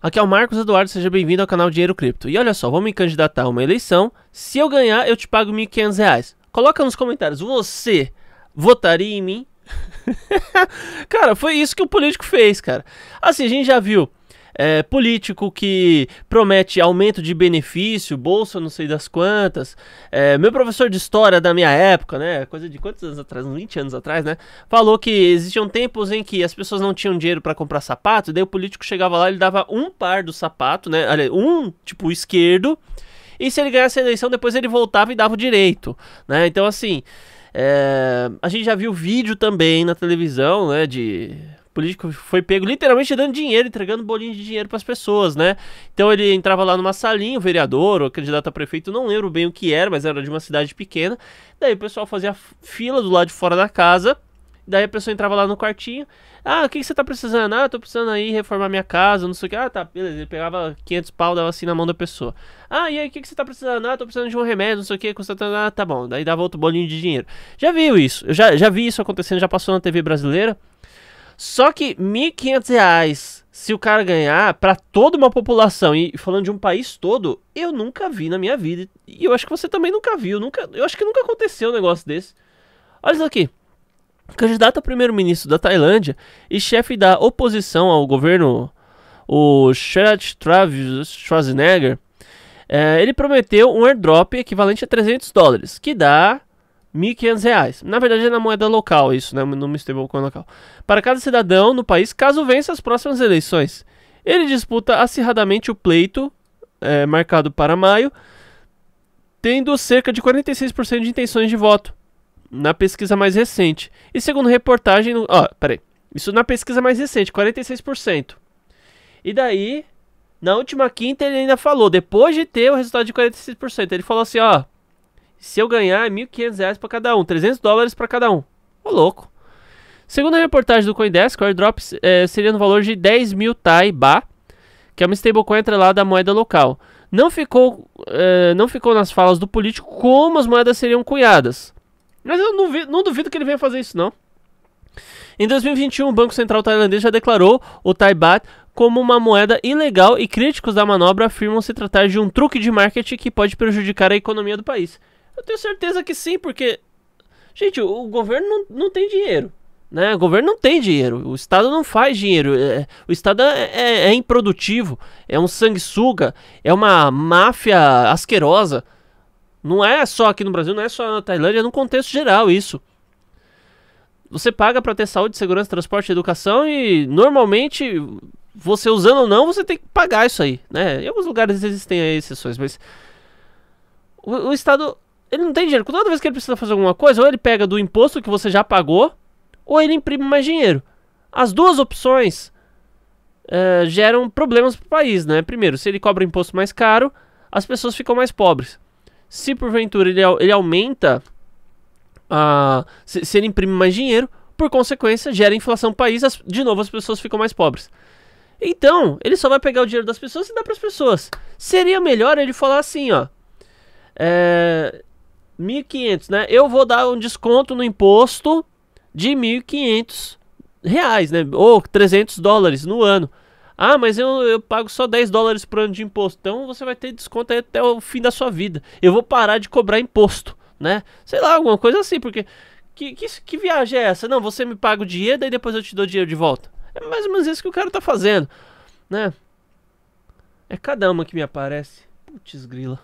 Aqui é o Marcos Eduardo, seja bem-vindo ao canal Dinheiro Cripto. E olha só, vou me candidatar a uma eleição. Se eu ganhar, eu te pago R$ 1.500. Coloca nos comentários, você votaria em mim? cara, foi isso que o político fez, cara. Assim, a gente já viu é, político que promete aumento de benefício, bolsa não sei das quantas. É, meu professor de história da minha época, né, coisa de quantos anos atrás, 20 anos atrás, né, falou que existiam tempos em que as pessoas não tinham dinheiro para comprar sapato, e daí o político chegava lá e dava um par do sapato, né, um tipo esquerdo, e se ele ganhasse a eleição, depois ele voltava e dava o direito, né? Então, assim, é... a gente já viu vídeo também na televisão, né, de político foi pego literalmente dando dinheiro, entregando bolinhos de dinheiro para as pessoas, né? Então ele entrava lá numa salinha, o vereador ou candidato a prefeito, não lembro bem o que era, mas era de uma cidade pequena. Daí o pessoal fazia fila do lado de fora da casa. Daí a pessoa entrava lá no quartinho. Ah, o que, que você tá precisando? Ah, tô precisando aí reformar minha casa, não sei o que. Ah, tá, beleza. Ele pegava 500 pau, dava assim na mão da pessoa. Ah, e aí, o que, que você tá precisando? Ah, tô precisando de um remédio, não sei o que. Custa Ah, tá bom. Daí dava outro bolinho de dinheiro. Já viu isso? Eu já, já vi isso acontecendo, já passou na TV brasileira. Só que R$ reais, se o cara ganhar para toda uma população e falando de um país todo, eu nunca vi na minha vida. E eu acho que você também nunca viu, nunca, eu acho que nunca aconteceu um negócio desse. Olha isso aqui. Candidato a primeiro-ministro da Tailândia e chefe da oposição ao governo, o Sherrod Travis Schwarzenegger, é, ele prometeu um airdrop equivalente a 300 dólares, que dá 1.500 reais. Na verdade é na moeda local isso, né? Numa stablecoin local. Para cada cidadão no país, caso vença as próximas eleições. Ele disputa acirradamente o pleito, é, marcado para maio, tendo cerca de 46% de intenções de voto. Na pesquisa mais recente. E segundo reportagem... Ó, oh, peraí. Isso na pesquisa mais recente, 46%. E daí, na última quinta ele ainda falou, depois de ter o resultado de 46%, ele falou assim, ó... Se eu ganhar, é 1.500 reais para cada um. 300 dólares para cada um. Ô, louco. Segundo a reportagem do Coindesk, o airdrop é, seria no valor de 10 mil Thai Ba, que é uma stablecoin atrelada à moeda local. Não ficou, é, não ficou nas falas do político como as moedas seriam cunhadas. Mas eu não, vi, não duvido que ele venha fazer isso, não. Em 2021, o Banco Central tailandês já declarou o Thai Baht como uma moeda ilegal e críticos da manobra afirmam se tratar de um truque de marketing que pode prejudicar a economia do país. Eu tenho certeza que sim, porque. Gente, o, governo não, não tem dinheiro. Né? O governo não tem dinheiro, o Estado não faz dinheiro, é, o Estado é, é, é, improdutivo, é um sanguessuga, é uma máfia asquerosa. Não é só aqui no Brasil, não é só na Tailândia, é num contexto geral isso. Você paga para ter saúde, segurança, transporte, educação e normalmente você usando ou não, você tem que pagar isso aí, né? Em alguns lugares existem exceções, mas o, o Estado ele não tem dinheiro. Toda vez que ele precisa fazer alguma coisa, ou ele pega do imposto que você já pagou, ou ele imprime mais dinheiro. As duas opções uh, geram problemas para o país, né? Primeiro, se ele cobra imposto mais caro, as pessoas ficam mais pobres. Se porventura ele, ele aumenta, uh, se, se, ele imprime mais dinheiro, por consequência, gera inflação no país, as, de novo as pessoas ficam mais pobres. Então, ele só vai pegar o dinheiro das pessoas e dar para as pessoas. Seria melhor ele falar assim, ó. É, 1.500, né? Eu vou dar um desconto no imposto de 1.500 reais, né? Ou 300 dólares no ano. Ah, mas eu, eu pago só 10 dólares por ano de imposto. Então você vai ter desconto aí até o fim da sua vida. Eu vou parar de cobrar imposto, né? Sei lá, alguma coisa assim, porque... Que, que, que viagem é essa? Não, você me paga o dinheiro, daí depois eu te dou dinheiro de volta. É mais ou menos isso que o cara tá fazendo, né? É cada uma que me aparece. Putz grila.